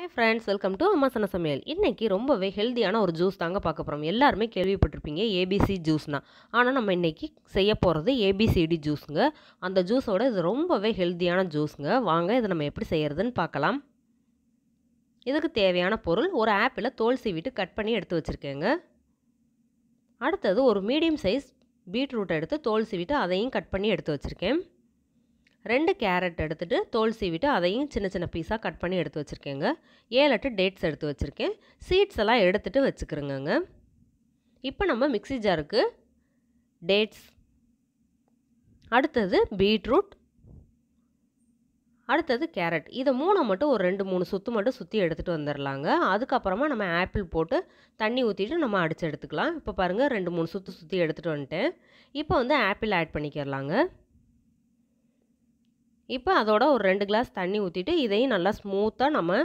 hi friends welcome to அம்மாசன சமையல் இன்றைக்கி ரொம்பவே ஹெல்த்தியான ஒரு ஜூஸ் தாங்க பார்க்க போகிறோம் எல்லாருமே கேள்விப்பட்டிருப்பீங்க ஏபிசி ஜூஸ்னால் ஆனால் நம்ம இன்றைக்கி செய்ய போகிறது ஏபிசிடி ஜூஸுங்க அந்த ஜூஸோட இது ரொம்பவே ஹெல்த்தியான ஜூஸுங்க வாங்க இதை நம்ம எப்படி செய்கிறதுன்னு பார்க்கலாம் இதுக்கு தேவையான பொருள் ஒரு ஆப்பிளை தோல் சீவிட்டு கட் பண்ணி எடுத்து வச்சுருக்கேங்க அடுத்தது ஒரு மீடியம் சைஸ் பீட்ரூட் எடுத்து தோல் சீவிட்டு அதையும் கட் பண்ணி எடுத்து வச்சுருக்கேன் ரெண்டு கேரட் எடுத்துகிட்டு தோல் சீவிட்டு அதையும் சின்ன சின்ன பீஸாக கட் பண்ணி எடுத்து வச்சுருக்கேங்க ஏழு எட்டு டேட்ஸ் எடுத்து வச்சுருக்கேன் சீட்ஸ் எல்லாம் எடுத்துகிட்டு வச்சுக்கிறோங்க இப்போ நம்ம மிக்சி ஜாருக்கு டேட்ஸ் அடுத்தது பீட்ரூட் அடுத்தது கேரட் இதை மூணை மட்டும் ஒரு ரெண்டு மூணு சுற்று மட்டும் சுற்றி எடுத்துகிட்டு வந்துடலாங்க அதுக்கப்புறமா நம்ம ஆப்பிள் போட்டு தண்ணி ஊற்றிட்டு நம்ம அடித்து எடுத்துக்கலாம் இப்போ பாருங்கள் ரெண்டு மூணு சுற்று சுற்றி எடுத்துகிட்டு வந்துட்டேன் இப்போ வந்து ஆப்பிள் ஆட் பண்ணிக்கிறலாங்க இப்போ அதோட ஒரு ரெண்டு கிளாஸ் தண்ணி ஊற்றிட்டு இதையும் நல்லா ஸ்மூத்தாக நம்ம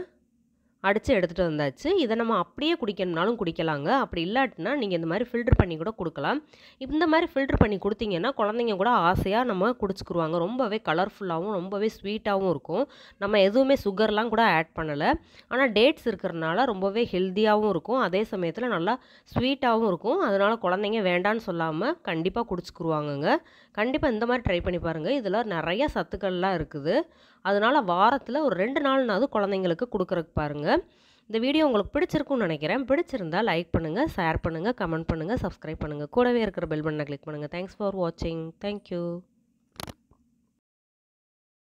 அடித்து எடுத்துகிட்டு வந்தாச்சு இதை நம்ம அப்படியே குடிக்கணும்னாலும் குடிக்கலாங்க அப்படி இல்லாட்டினா நீங்கள் இந்த மாதிரி ஃபில்ட்ரு பண்ணி கூட கொடுக்கலாம் இந்த மாதிரி ஃபில்ட்ரு பண்ணி கொடுத்தீங்கன்னா குழந்தைங்க கூட ஆசையாக நம்ம குடிச்சுக்குருவாங்க ரொம்பவே கலர்ஃபுல்லாகவும் ரொம்பவே ஸ்வீட்டாகவும் இருக்கும் நம்ம எதுவுமே சுகர்லாம் கூட ஆட் பண்ணலை ஆனால் டேட்ஸ் இருக்கிறனால ரொம்பவே ஹெல்த்தியாகவும் இருக்கும் அதே சமயத்தில் நல்லா ஸ்வீட்டாகவும் இருக்கும் அதனால் குழந்தைங்க வேண்டான்னு சொல்லாமல் கண்டிப்பாக குடிச்சுக்குருவாங்கங்க கண்டிப்பாக இந்த மாதிரி ட்ரை பண்ணி பாருங்கள் இதில் நிறையா சத்துக்கள்லாம் இருக்குது அதனால் வாரத்தில் ஒரு ரெண்டு நாள்னாவது குழந்தைங்களுக்கு கொடுக்குறக்கு பாருங்கள் இந்த வீடியோ உங்களுக்கு பிடிச்சிருக்குன்னு நினைக்கிறேன் பிடிச்சிருந்தால் லைக் பண்ணுங்கள் ஷேர் பண்ணுங்கள் கமெண்ட் பண்ணுங்கள் சப்ஸ்கிரைப் பண்ணுங்கள் கூடவே இருக்கிற பெல் பட்டனை கிளிக் பண்ணுங்கள் தேங்க்ஸ் ஃபார் வாட்சிங் தேங்க்யூ